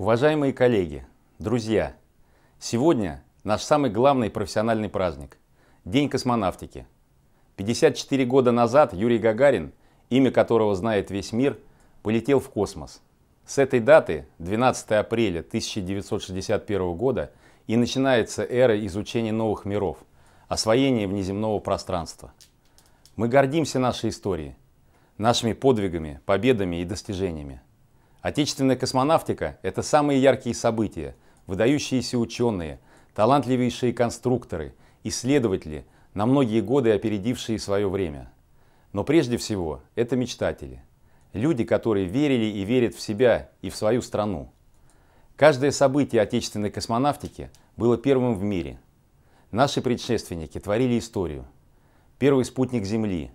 Уважаемые коллеги, друзья, сегодня наш самый главный профессиональный праздник – День космонавтики. 54 года назад Юрий Гагарин, имя которого знает весь мир, полетел в космос. С этой даты, 12 апреля 1961 года, и начинается эра изучения новых миров, освоения внеземного пространства. Мы гордимся нашей историей, нашими подвигами, победами и достижениями. Отечественная космонавтика – это самые яркие события, выдающиеся ученые, талантливейшие конструкторы, исследователи, на многие годы опередившие свое время. Но прежде всего это мечтатели. Люди, которые верили и верят в себя и в свою страну. Каждое событие отечественной космонавтики было первым в мире. Наши предшественники творили историю. Первый спутник Земли,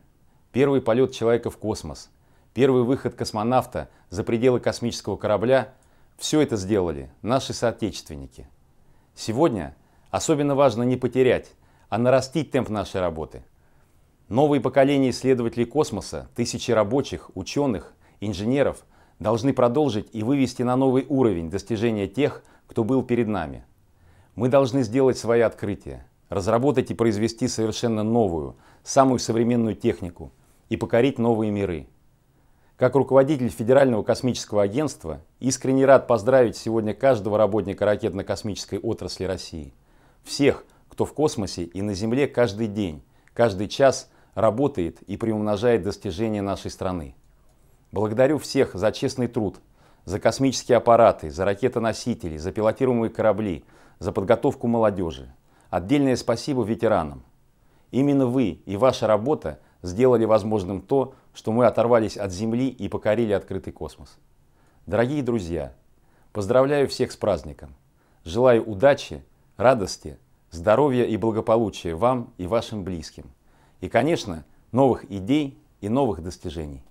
первый полет человека в космос – первый выход космонавта за пределы космического корабля – все это сделали наши соотечественники. Сегодня особенно важно не потерять, а нарастить темп нашей работы. Новые поколения исследователей космоса, тысячи рабочих, ученых, инженеров должны продолжить и вывести на новый уровень достижения тех, кто был перед нами. Мы должны сделать свои открытия, разработать и произвести совершенно новую, самую современную технику и покорить новые миры – как руководитель Федерального космического агентства искренне рад поздравить сегодня каждого работника ракетно-космической отрасли России. Всех, кто в космосе и на Земле каждый день, каждый час работает и приумножает достижения нашей страны. Благодарю всех за честный труд, за космические аппараты, за ракетоносители, за пилотируемые корабли, за подготовку молодежи. Отдельное спасибо ветеранам. Именно вы и ваша работа сделали возможным то, что мы оторвались от Земли и покорили открытый космос. Дорогие друзья, поздравляю всех с праздником. Желаю удачи, радости, здоровья и благополучия вам и вашим близким. И, конечно, новых идей и новых достижений.